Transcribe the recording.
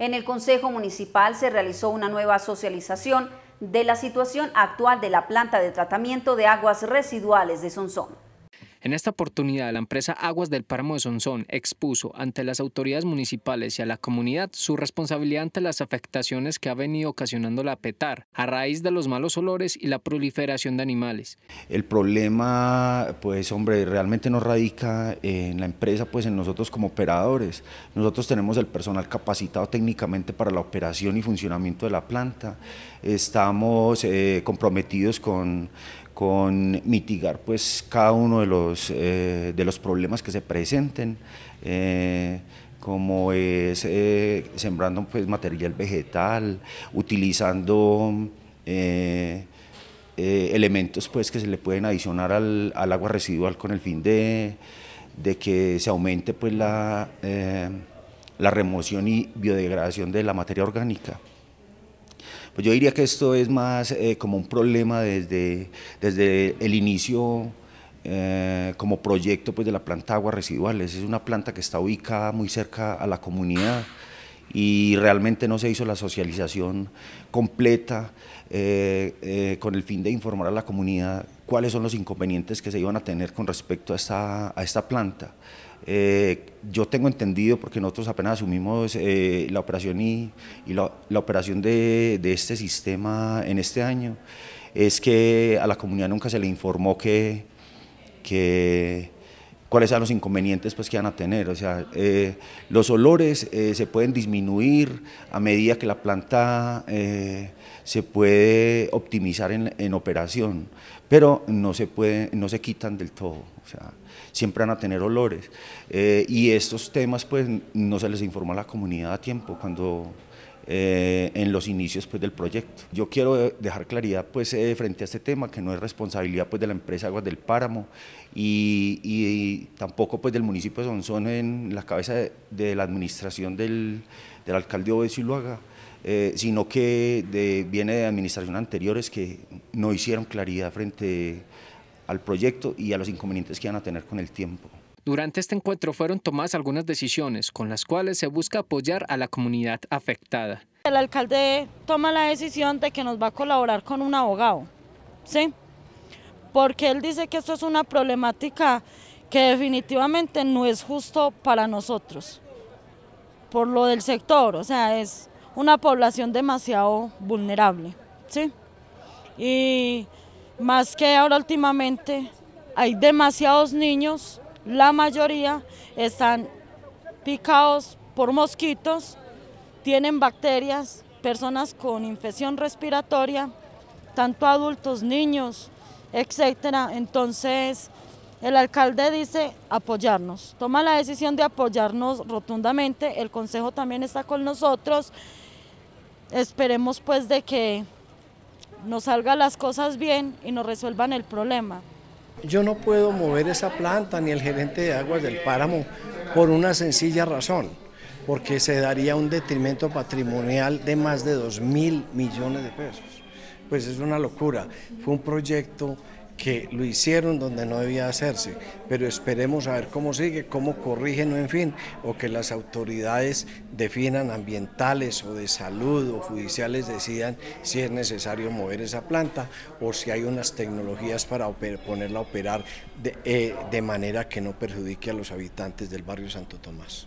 En el Consejo Municipal se realizó una nueva socialización de la situación actual de la planta de tratamiento de aguas residuales de Sonsón. En esta oportunidad, la empresa Aguas del Páramo de Sonsón expuso ante las autoridades municipales y a la comunidad su responsabilidad ante las afectaciones que ha venido ocasionando la PETAR a raíz de los malos olores y la proliferación de animales. El problema, pues hombre, realmente no radica en la empresa, pues en nosotros como operadores. Nosotros tenemos el personal capacitado técnicamente para la operación y funcionamiento de la planta. Estamos eh, comprometidos con con mitigar pues, cada uno eh, de los, problemas que se presenten, eh, como es eh, sembrando pues, material vegetal, utilizando elementos pues, que se le pueden adicionar al, agua residual con el fin de, que se aumente la remoción y biodegradación de la materia orgánica. Pues yo diría que esto es más eh, como un problema desde, el inicio eh, como proyecto pues, de la planta de aguas residuales. Es una planta que está ubicada muy cerca a la comunidad y realmente no se hizo la socialización completa eh, eh, con el fin de informar a la comunidad cuáles son los inconvenientes que se iban a tener con respecto a esta, a esta planta. Eh, yo tengo entendido, porque nosotros apenas asumimos la operación y, y la, la, operación de, de este sistema en este año, es que a la comunidad nunca se le informó que, que cuáles son los inconvenientes pues, que van a tener. O sea, eh, los olores eh, se pueden disminuir a medida que la planta eh, se puede optimizar en, en, operación, pero no se, puede, no se quitan del todo. O sea, siempre van a tener olores. y estos temas pues, no se les informa a la comunidad a tiempo. Cuando eh, en los inicios pues, del proyecto. Yo quiero eh, dejar claridad pues, eh, frente a este tema, que no es responsabilidad pues, de la empresa Aguas del Páramo y, tampoco pues, del municipio de Sonsón en la cabeza de, la administración del, del alcalde Obeso y sino que viene de administraciones anteriores que no hicieron claridad frente al proyecto y a los inconvenientes que iban a tener con el tiempo. Durante este encuentro fueron tomadas algunas decisiones con las cuales se busca apoyar a la comunidad afectada. El alcalde toma la decisión de que nos va a colaborar con un abogado, ¿sí? Porque él dice que esto es una problemática que definitivamente no es justo para nosotros, por lo del sector, o sea, es una población demasiado vulnerable, ¿sí? Y más que ahora últimamente hay demasiados niños la mayoría están picados por mosquitos, tienen bacterias, personas con infección respiratoria, tanto adultos, niños, etcétera. Entonces, el alcalde dice apoyarnos, toma la decisión de apoyarnos rotundamente, el consejo también está con nosotros, esperemos pues de que nos salgan las cosas bien y nos resuelvan el problema. Yo no puedo mover esa planta ni el gerente de aguas del páramo por una sencilla razón, porque se daría un detrimento patrimonial de más de 2 mil millones de pesos. Pues es una locura. Fue un proyecto que lo hicieron donde no debía hacerse, pero esperemos a ver cómo sigue, cómo corrigen o en fin, o que las autoridades definan ambientales o de salud o judiciales decidan si es necesario mover esa planta o si hay unas tecnologías para ponerla a operar de, eh, de manera que no perjudique a los habitantes del barrio Santo Tomás.